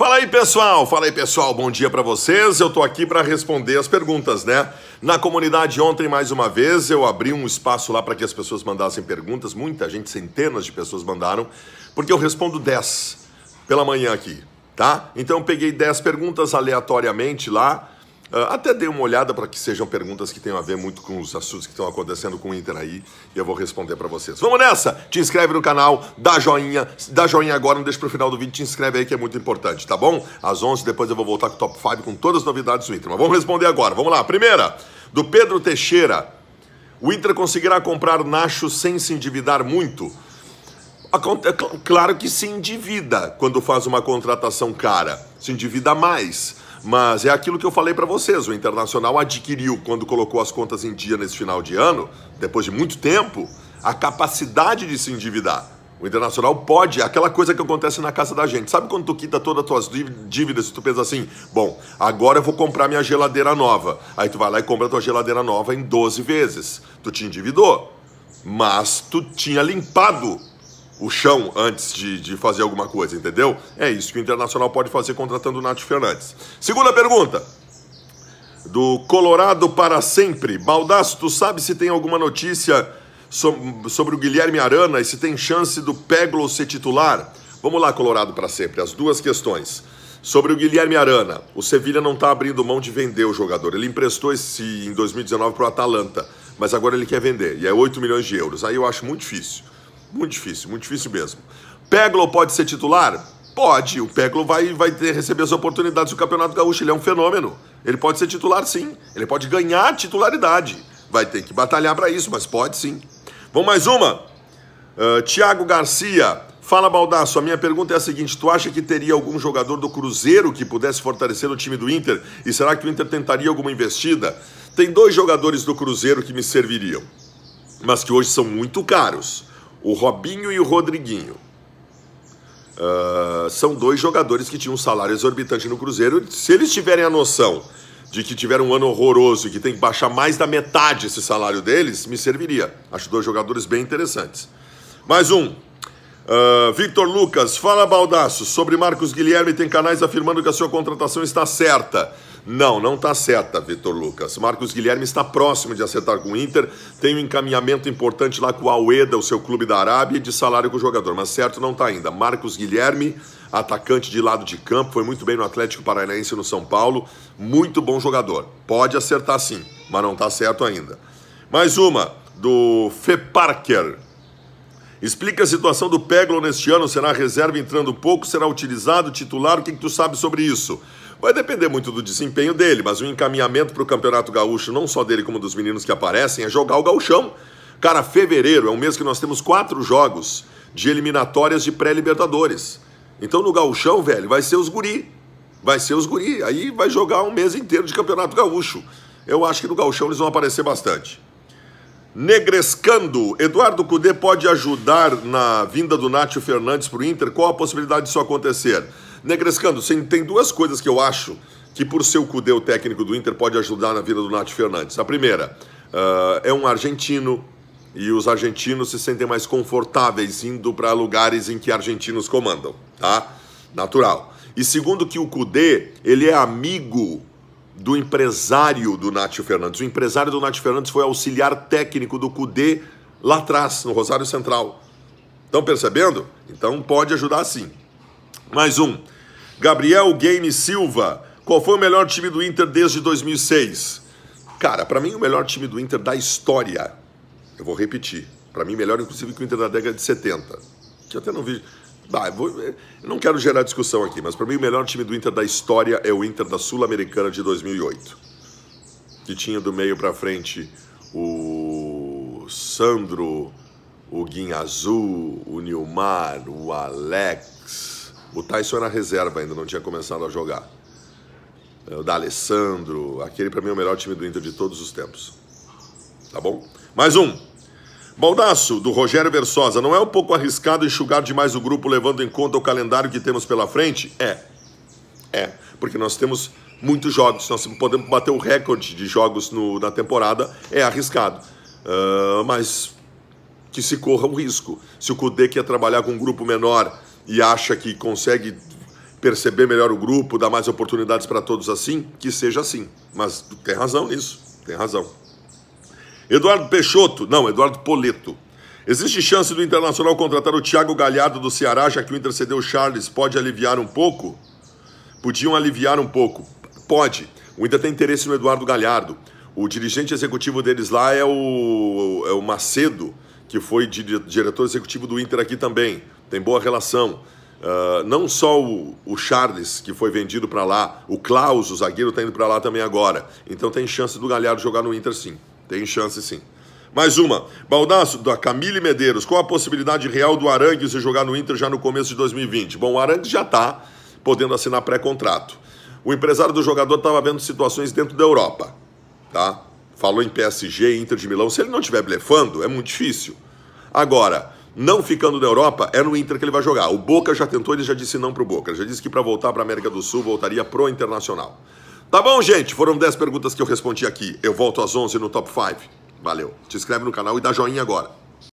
Fala aí, pessoal. Fala aí, pessoal. Bom dia para vocês. Eu tô aqui para responder as perguntas, né? Na comunidade ontem mais uma vez eu abri um espaço lá para que as pessoas mandassem perguntas. Muita gente, centenas de pessoas mandaram, porque eu respondo 10 pela manhã aqui, tá? Então eu peguei 10 perguntas aleatoriamente lá ah, até dei uma olhada para que sejam perguntas que tenham a ver muito com os assuntos que estão acontecendo com o Inter aí e eu vou responder para vocês. Vamos nessa! Te inscreve no canal, dá joinha, dá joinha agora, não deixa pro final do vídeo, te inscreve aí que é muito importante, tá bom? Às 11 depois eu vou voltar com o Top 5 com todas as novidades do Inter, mas vamos responder agora, vamos lá. Primeira, do Pedro Teixeira. O Inter conseguirá comprar Nacho sem se endividar muito? É claro que se endivida quando faz uma contratação cara, se endivida mais. Mas é aquilo que eu falei para vocês: o Internacional adquiriu, quando colocou as contas em dia nesse final de ano, depois de muito tempo, a capacidade de se endividar. O Internacional pode, é aquela coisa que acontece na casa da gente. Sabe quando tu quita todas as tuas dívidas e tu pensa assim, bom, agora eu vou comprar minha geladeira nova. Aí tu vai lá e compra a tua geladeira nova em 12 vezes. Tu te endividou, mas tu tinha limpado o chão antes de, de fazer alguma coisa, entendeu? É isso que o Internacional pode fazer contratando o Nath Fernandes. Segunda pergunta. Do Colorado para sempre. Baldaço, tu sabe se tem alguma notícia so sobre o Guilherme Arana e se tem chance do Peglo ser titular? Vamos lá, Colorado para sempre. As duas questões. Sobre o Guilherme Arana, o Sevilha não está abrindo mão de vender o jogador. Ele emprestou esse em 2019 para o Atalanta, mas agora ele quer vender, e é 8 milhões de euros. Aí eu acho muito difícil. Muito difícil, muito difícil mesmo. Peglo pode ser titular? Pode. O Peglo vai, vai ter, receber as oportunidades do Campeonato Gaúcho. Ele é um fenômeno. Ele pode ser titular, sim. Ele pode ganhar titularidade. Vai ter que batalhar para isso, mas pode sim. Vamos mais uma. Uh, ah, Tiago Garcia. Fala, baldasso A minha pergunta é a seguinte: tu acha que teria algum jogador do Cruzeiro que pudesse fortalecer o time do Inter? E será que o Inter tentaria alguma investida? Tem dois jogadores do Cruzeiro que me serviriam, mas que hoje são muito caros o Robinho e o Rodriguinho. Uh, são dois jogadores que tinham um salário exorbitante no Cruzeiro. Se eles tiverem a noção de que tiveram um ano horroroso e que tem que baixar mais da metade esse salário deles, me serviria. Acho dois jogadores bem interessantes. Mais um, ah, Victor Lucas, fala Baldaço, sobre Marcos Guilherme tem canais afirmando que a sua contratação está certa. Não, não está certa, Vitor Lucas. Marcos Guilherme está próximo de acertar com o Inter. Tem um encaminhamento importante lá com o Aleda, o seu clube da Arábia, de salário com o jogador, mas certo não está ainda. Marcos Guilherme, atacante de lado de campo, foi muito bem no Atlético Paranaense no São Paulo. Muito bom jogador. Pode acertar sim, mas não está certo ainda. Mais uma, do Fê Parker. Explica a situação do Peglon neste ano. Será reserva entrando pouco? Será utilizado? Titular? O que, que tu sabe sobre isso? Vai depender muito do desempenho dele, mas o encaminhamento para o Campeonato Gaúcho, não só dele como dos meninos que aparecem, é jogar o gauchão. Cara, fevereiro é um mês que nós temos quatro jogos de eliminatórias de pré-libertadores. Então no gauchão, velho, vai ser os guri. Vai ser os guri. Aí vai jogar um mês inteiro de Campeonato Gaúcho. Eu acho que no gauchão eles vão aparecer bastante. Negrescando, Eduardo Cudê pode ajudar na vinda do Nátio Fernandes para o Inter? Qual a possibilidade disso acontecer? Negrescando, sim, tem duas coisas que eu acho que, por ser o Cudê, o técnico do Inter, pode ajudar na vinda do Nátio Fernandes. A primeira, uh, é um argentino e os argentinos se sentem mais confortáveis indo para lugares em que argentinos comandam, tá? Natural. E segundo que o Cudê, ele é amigo do empresário do Nátio Fernandes. O empresário do Nátio Fernandes foi auxiliar técnico do CUDE lá atrás, no Rosário Central. Estão percebendo? Então pode ajudar sim. Mais um. Gabriel Game Silva. Qual foi o melhor time do Inter desde 2006? Cara, para mim o melhor time do Inter da história. Eu vou repetir. Para mim melhor inclusive que o Inter da década de 70. Que até não vi ah, vou, não quero gerar discussão aqui, mas para mim o melhor time do Inter da história é o Inter da Sul-Americana de 2008. Que tinha do meio para frente o Sandro, o Guinazul, o Nilmar, o Alex. O Tyson era reserva ainda, não tinha começado a jogar. É, o da Alessandro, aquele para mim é o melhor time do Inter de todos os tempos. Tá bom? Mais um. Baldasso, do Rogério Versosa, não é um pouco arriscado enxugar demais o grupo levando em conta o calendário que temos pela frente? É. É, porque nós temos muitos jogos, nós podemos bater o recorde de jogos no, na temporada, é arriscado. Uh, mas que se corra um risco. Se o Kudê quer trabalhar com um grupo menor e acha que consegue perceber melhor o grupo, dar mais oportunidades para todos assim, que seja assim. Mas tem razão nisso, tem razão. Eduardo Peixoto, não, Eduardo Poleto. Existe chance do Internacional contratar o Thiago Galhardo do Ceará, já que o Inter cedeu o Charles, pode aliviar um pouco? Podiam aliviar um pouco. Pode. O Inter tem interesse no Eduardo Galhardo. O dirigente executivo deles lá é o, é o Macedo, que foi diretor executivo do Inter aqui também. Tem boa relação. Uh, não só o, o, Charles, que foi vendido para lá, o Klaus, o zagueiro, está indo para lá também agora. Então tem chance do Galhardo jogar no Inter sim. Tem chance sim. Mais uma. Baldaço, da Camille Medeiros. Qual a possibilidade real do Arangues se jogar no Inter já no começo de 2020? Bom, o Arangues já está podendo assinar pré-contrato. O empresário do jogador estava vendo situações dentro da Europa. Tá? Falou em PSG, Inter de Milão. Se ele não estiver blefando, é muito difícil. Agora, não ficando na Europa, é no Inter que ele vai jogar. O Boca já tentou, ele já disse não para o Boca. Ele já disse que para voltar para a América do Sul voltaria pro Internacional. Tá bom, gente? Foram 10 perguntas que eu respondi aqui. Eu volto às 11 no Top 5. Valeu. Te inscreve no canal e dá joinha agora.